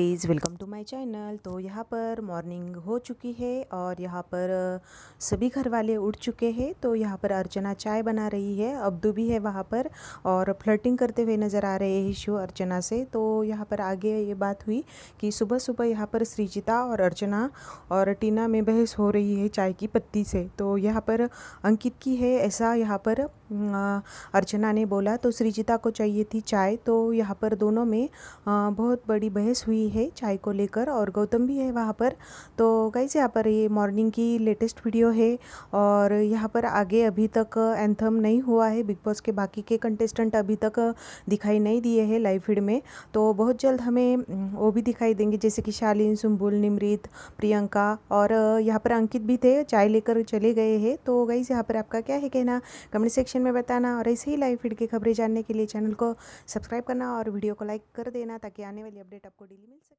please welcome to my channel तो यहाँ पर मॉर्निंग हो चुकी है और यहाँ पर सभी घर वाले उठ चुके हैं तो यहाँ पर अर्चना चाय बना रही है अब्दू भी है वहाँ पर और फ्लर्टिंग करते हुए नज़र आ रहे हैं शिव अर्चना से तो यहाँ पर आगे ये बात हुई कि सुबह सुबह यहाँ पर श्रीजिता और अर्चना और टीना में बहस हो रही है चाय की पत्ती से तो यहाँ पर अंकित की है ऐसा यहाँ पर अर्चना ने बोला तो सृजिता को चाहिए थी चाय तो यहाँ पर दोनों में बहुत बड़ी बहस हुई है चाय को लेकर और गौतम भी है वहाँ पर तो कैसे यहाँ पर ये मॉर्निंग की लेटेस्ट वीडियो है और यहाँ पर आगे अभी तक एंथम नहीं हुआ है बिग बॉस के बाकी के कंटेस्टेंट अभी तक दिखाई नहीं दिए हैं लाइव फीड में तो बहुत जल्द हमें वो भी दिखाई देंगे जैसे कि शालीन सुम्बुल निमृत प्रियंका और यहाँ पर अंकित भी थे चाय लेकर चले गए हैं तो से यहाँ पर आपका क्या है कहना कमेंट सेक्शन सेक्शन में बताना और ऐसे ही लाइव फीड की खबरें जानने के लिए चैनल को सब्सक्राइब करना और वीडियो को लाइक कर देना ताकि आने वाली अपडेट आपको डेली मिल सके